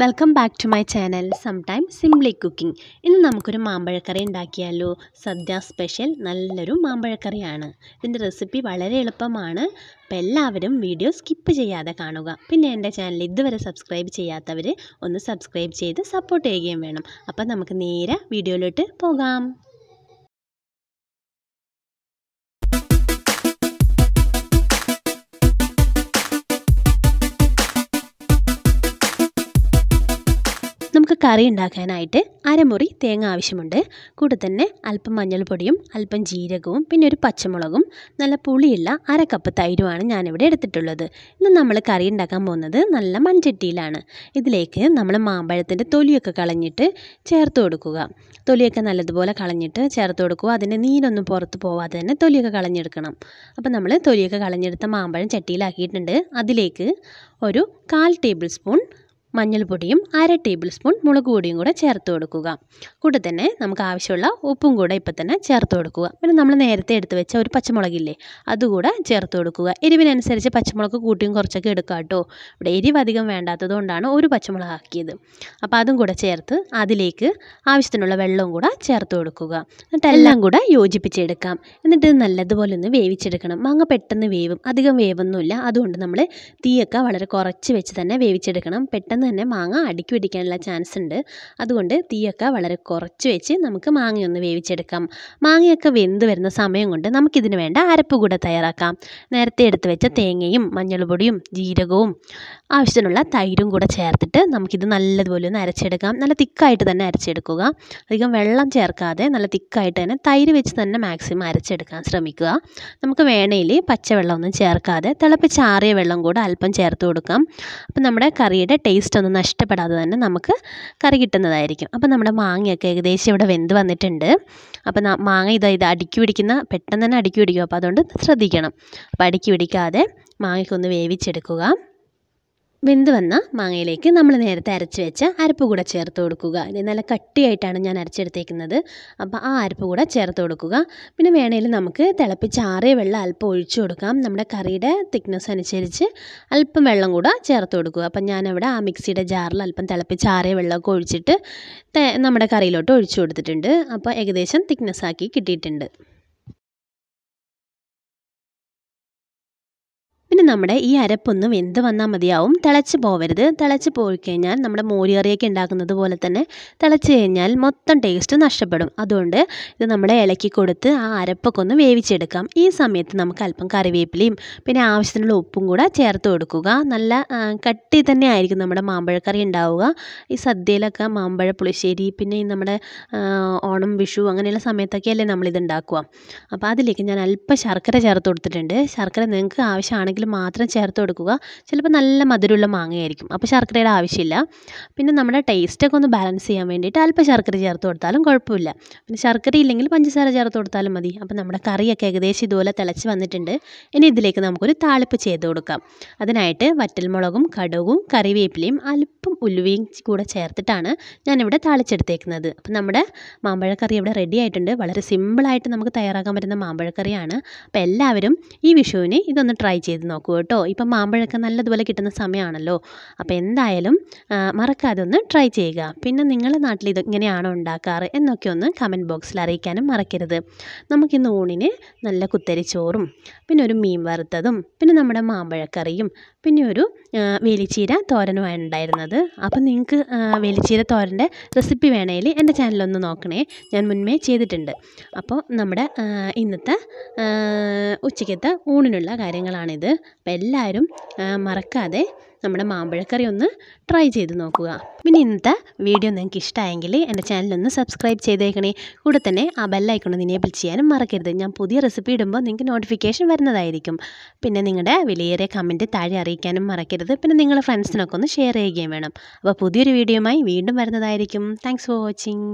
welcome back to my channel time simply cooking ഇന്ന് നമുക്കൊരു മാമ്പഴക്കറി ഉണ്ടാക്കിയാലോ സദ്യ സ്പെഷ്യൽ നല്ലൊരു മാമ്പഴക്കറിയാണ് ഇതിൻ്റെ റെസിപ്പി വളരെ എളുപ്പമാണ് അപ്പം എല്ലാവരും വീഡിയോ സ്കിപ്പ് ചെയ്യാതെ കാണുക പിന്നെ എൻ്റെ ചാനൽ ഇതുവരെ സബ്സ്ക്രൈബ് ചെയ്യാത്തവർ ഒന്ന് സബ്സ്ക്രൈബ് ചെയ്ത് സപ്പോർട്ട് ചെയ്യുകയും വേണം അപ്പം നമുക്ക് നേരെ വീഡിയോയിലോട്ട് പോകാം കറി ഉണ്ടാക്കാനായിട്ട് അരമുറി തേങ്ങ ആവശ്യമുണ്ട് കൂടെ തന്നെ അല്പം മഞ്ഞൾപ്പൊടിയും അല്പം ജീരകവും പിന്നെ ഒരു പച്ചമുളകും നല്ല പുളിയുള്ള അര കപ്പ് തൈരുമാണ് ഞാനിവിടെ എടുത്തിട്ടുള്ളത് ഇന്ന് നമ്മൾ കറി ഉണ്ടാക്കാൻ പോകുന്നത് നല്ല മൺചട്ടിയിലാണ് ഇതിലേക്ക് നമ്മൾ മാമ്പഴത്തിൻ്റെ തൊലിയൊക്കെ കളഞ്ഞിട്ട് ചേർത്ത് കൊടുക്കുക തൊലിയൊക്കെ നല്ലതുപോലെ കളഞ്ഞിട്ട് ചേർത്ത് കൊടുക്കുക അതിൻ്റെ നീരൊന്നും പുറത്ത് പോവാതെ തന്നെ തൊലിയൊക്കെ കളഞ്ഞെടുക്കണം അപ്പോൾ നമ്മൾ തൊലിയൊക്കെ കളഞ്ഞെടുത്ത മാമ്പഴം ചട്ടിയിലാക്കിയിട്ടുണ്ട് അതിലേക്ക് ഒരു കാൽ ടേബിൾ സ്പൂൺ മഞ്ഞൾപ്പൊടിയും അര ടേബിൾ സ്പൂൺ മുളക് പൊടിയും കൂടെ ചേർത്ത് കൊടുക്കുക കൂടെ തന്നെ നമുക്ക് ആവശ്യമുള്ള ഉപ്പും കൂടെ ഇപ്പം തന്നെ ചേർത്ത് കൊടുക്കുക പിന്നെ നമ്മൾ നേരത്തെ എടുത്ത് വെച്ച ഒരു പച്ചമുളകില്ലേ അതുകൂടെ ചേർത്ത് കൊടുക്കുക എരിവിനനുസരിച്ച് പച്ചമുളക് കൂട്ടിയും കുറച്ചൊക്കെ എടുക്കുക കേട്ടോ ഇവിടെ എരിവ് അധികം വേണ്ടാത്തതുകൊണ്ടാണ് ഒരു പച്ചമുളക് ആക്കിയത് അപ്പോൾ അതും കൂടെ ചേർത്ത് അതിലേക്ക് ആവശ്യത്തിനുള്ള വെള്ളവും കൂടെ ചേർത്ത് കൊടുക്കുക എന്നിട്ട് എല്ലാം കൂടെ യോജിപ്പിച്ചെടുക്കാം എന്നിട്ട് നല്ലതുപോലെ ഒന്ന് വേവിച്ചെടുക്കണം മാങ്ങ പെട്ടെന്ന് വേവും അധികം വേവൊന്നുമില്ല അതുകൊണ്ട് നമ്മൾ തീയൊക്കെ വളരെ കുറച്ച് വെച്ച് തന്നെ വേവിച്ചെടുക്കണം പെട്ടെന്ന് പെട്ടെന്ന് തന്നെ മാങ്ങ അടുക്കി പിടിക്കാനുള്ള ചാൻസ് ഉണ്ട് അതുകൊണ്ട് തീയൊക്കെ വളരെ കുറച്ച് വെച്ച് നമുക്ക് മാങ്ങയൊന്ന് വേവിച്ചെടുക്കാം മാങ്ങയൊക്കെ വെന്ത് വരുന്ന സമയം കൊണ്ട് നമുക്കിതിന് വേണ്ട അരപ്പ് കൂടെ തയ്യാറാക്കാം നേരത്തെ എടുത്ത് വെച്ച തേങ്ങയും മഞ്ഞൾപ്പൊടിയും ജീരകവും ആവശ്യത്തിനുള്ള തൈരും കൂടെ ചേർത്തിട്ട് നമുക്കിത് നല്ലതുപോലെ ഒന്ന് അരച്ചെടുക്കാം നല്ല തിക്കായിട്ട് തന്നെ അരച്ചെടുക്കുക അധികം വെള്ളം ചേർക്കാതെ നല്ല തിക്കായിട്ട് തന്നെ തൈര് വെച്ച് തന്നെ മാക്സിമം അരച്ചെടുക്കാൻ ശ്രമിക്കുക നമുക്ക് വേണയിൽ പച്ചവെള്ളമൊന്നും ചേർക്കാതെ തിളപ്പിച്ചാറിയ വെള്ളം കൂടെ അല്പം ചേർത്ത് കൊടുക്കാം അപ്പം നമ്മുടെ കറിയുടെ ടേസ്റ്റ് ടേസ്റ്റ് ഒന്നും നഷ്ടപ്പെടാതെ തന്നെ നമുക്ക് കറി കിട്ടുന്നതായിരിക്കും അപ്പോൾ നമ്മുടെ മാങ്ങയൊക്കെ ഏകദേശം ഇവിടെ വെന്ത് വന്നിട്ടുണ്ട് അപ്പോൾ മാങ്ങ ഇത് ഇത് അടുക്കി പിടിക്കുന്ന പെട്ടെന്ന് തന്നെ അടുക്കി പിടിക്കും അപ്പോൾ അതുകൊണ്ട് ശ്രദ്ധിക്കണം അപ്പം അടുക്കി പിടിക്കാതെ മാങ്ങയ്ക്കൊന്ന് വേവിച്ചെടുക്കുക വെന്ത് വന്ന മാങ്ങയിലേക്ക് നമ്മൾ നേരത്തെ അരച്ച് വെച്ച അരപ്പ് കൂടെ ചേർത്ത് കൊടുക്കുക ഇത് നല്ല കട്ടിയായിട്ടാണ് ഞാൻ അരച്ചെടുത്തേക്കുന്നത് അപ്പോൾ ആ അരപ്പ് കൂടെ ചേർത്ത് കൊടുക്കുക പിന്നെ വേണേൽ നമുക്ക് തിളപ്പിച്ച് ആറിയ വെള്ളം അല്പം ഒഴിച്ചു കൊടുക്കാം നമ്മുടെ കറിയുടെ തിക്നെസ് അനുസരിച്ച് അല്പം വെള്ളം കൂടെ ചേർത്ത് കൊടുക്കുക അപ്പം ഞാനവിടെ ആ മിക്സിയുടെ ജാറിൽ അല്പം തിളപ്പിച്ച് ആറിയ വെള്ളമൊക്കെ ഒഴിച്ചിട്ട് നമ്മുടെ കറിയിലോട്ട് ഒഴിച്ചു കൊടുത്തിട്ടുണ്ട് അപ്പോൾ ഏകദേശം തിക്നെസ്സാക്കി കിട്ടിയിട്ടുണ്ട് പിന്നെ നമ്മുടെ ഈ അരപ്പൊന്ന് വെന്ത് വന്നാൽ മതിയാവും തിളച്ച് പോവരുത് തിളച്ച് പോയി കഴിഞ്ഞാൽ നമ്മുടെ മോരുകറിയൊക്കെ ഉണ്ടാക്കുന്നത് പോലെ തന്നെ തിളച്ച് കഴിഞ്ഞാൽ മൊത്തം ടേസ്റ്റ് നഷ്ടപ്പെടും അതുകൊണ്ട് ഇത് നമ്മുടെ ഇളക്കി കൊടുത്ത് ആ അരപ്പൊക്കെ ഒന്ന് വേവിച്ചെടുക്കാം ഈ സമയത്ത് നമുക്ക് അല്പം കറിവേപ്പിലയും പിന്നെ ആവശ്യത്തിനുള്ള ഉപ്പും കൂടെ ചേർത്ത് കൊടുക്കുക നല്ല കട്ടി തന്നെ ആയിരിക്കും നമ്മുടെ മാമ്പഴക്കറി ഉണ്ടാവുക ഈ സദ്യയിലൊക്കെ മാമ്പഴ പുളിശ്ശേരി പിന്നെ ഈ നമ്മുടെ ഓണം വിഷു അങ്ങനെയുള്ള സമയത്തൊക്കെയല്ലേ നമ്മളിത് ഉണ്ടാക്കുക അപ്പോൾ അതിലേക്ക് ഞാൻ അല്പം ശർക്കര ചേർത്ത് കൊടുത്തിട്ടുണ്ട് ശർക്കര നിങ്ങൾക്ക് ആവശ്യമാണെങ്കിൽ മാത്രം ചേർത്ത് കൊടുക്കുക ചിലപ്പോൾ നല്ല മധുരമുള്ള മാങ്ങയായിരിക്കും അപ്പോൾ ശർക്കരയുടെ ആവശ്യമില്ല പിന്നെ നമ്മുടെ ടേസ്റ്റൊക്കെ ഒന്ന് ബാലൻസ് ചെയ്യാൻ വേണ്ടിയിട്ട് അല്പം ശർക്കര ചേർത്ത് കൊടുത്താലും കുഴപ്പമില്ല പിന്നെ ശർക്കര ഇല്ലെങ്കിൽ പഞ്ചസാര ചേർത്ത് കൊടുത്താലും മതി അപ്പോൾ നമ്മുടെ കറിയൊക്കെ ഏകദേശം ഇതുപോലെ തിളച്ച് വന്നിട്ടുണ്ട് ഇനി ഇതിലേക്ക് നമുക്കൊരു താളിപ്പ് ചെയ്ത് കൊടുക്കാം അതിനായിട്ട് വറ്റൽമുളകും കടുകും കറിവേപ്പിലയും അല്പം ഉലുവയും കൂടെ ചേർത്തിട്ടാണ് ഞാനിവിടെ താളിച്ചെടുത്തേക്കുന്നത് അപ്പം നമ്മുടെ മാമ്പഴക്കറി ഇവിടെ റെഡി ആയിട്ടുണ്ട് വളരെ സിമ്പിളായിട്ട് നമുക്ക് തയ്യാറാക്കാൻ പറ്റുന്ന മാമ്പഴക്കറിയാണ് അപ്പോൾ എല്ലാവരും ഈ വിഷുവിന് ഇതൊന്ന് ട്രൈ ചെയ്ത് നോക്കൂ കേട്ടോ ഇപ്പം മാമ്പഴമൊക്കെ നല്ലതുപോലെ കിട്ടുന്ന സമയമാണല്ലോ അപ്പോൾ എന്തായാലും മറക്കാതെ ഒന്ന് ട്രൈ ചെയ്യുക പിന്നെ നിങ്ങളുടെ നാട്ടിൽ ഇത് ഇങ്ങനെയാണോ ഉണ്ടാക്കാറ് എന്നൊക്കെ ഒന്ന് കമൻറ്റ് ബോക്സിൽ അറിയിക്കാനും മറക്കരുത് നമുക്കിന്ന് ഊണിന് നല്ല കുത്തരിച്ചോറും പിന്നെ ഒരു മീൻ വറുത്തതും പിന്നെ നമ്മുടെ മാമ്പഴക്കറിയും പിന്നെ ഒരു വേലിച്ചീര തോരനുമാണ് ഉണ്ടായിരുന്നത് അപ്പം നിങ്ങൾക്ക് വേലിച്ചീര തോരൻ്റെ റെസിപ്പി വേണമെങ്കിൽ എൻ്റെ ചാനലൊന്ന് നോക്കണേ ഞാൻ മുൻമേ ചെയ്തിട്ടുണ്ട് അപ്പോൾ നമ്മുടെ ഇന്നത്തെ ഉച്ചയ്ക്കത്തെ ഊണിനുള്ള കാര്യങ്ങളാണിത് അപ്പോൾ എല്ലാവരും മറക്കാതെ നമ്മുടെ മാമ്പഴക്കറി ഒന്ന് ട്രൈ ചെയ്ത് നോക്കുക പിന്നെ ഇന്നത്തെ വീഡിയോ നിങ്ങൾക്ക് ഇഷ്ടമായെങ്കിൽ എൻ്റെ ചാനലൊന്ന് സബ്സ്ക്രൈബ് ചെയ്തേക്കണേ കൂടെ തന്നെ ആ ഒന്ന് ഇനേബിൾ ചെയ്യാനും മറക്കരുത് ഞാൻ പുതിയ റെസിപ്പി ഇടുമ്പോൾ നിങ്ങൾക്ക് നോട്ടിഫിക്കേഷൻ വരുന്നതായിരിക്കും പിന്നെ നിങ്ങളുടെ വിലയേറിയ കമൻറ്റ് താഴെ അറിയിക്കാനും മറക്കരുത് പിന്നെ നിങ്ങളുടെ ഫ്രണ്ട്സിനൊക്കെ ഒന്ന് ഷെയർ ചെയ്യുകയും വേണം അപ്പോൾ പുതിയൊരു വീഡിയോയുമായി വീണ്ടും വരുന്നതായിരിക്കും താങ്ക്സ് ഫോർ വാച്ചിങ്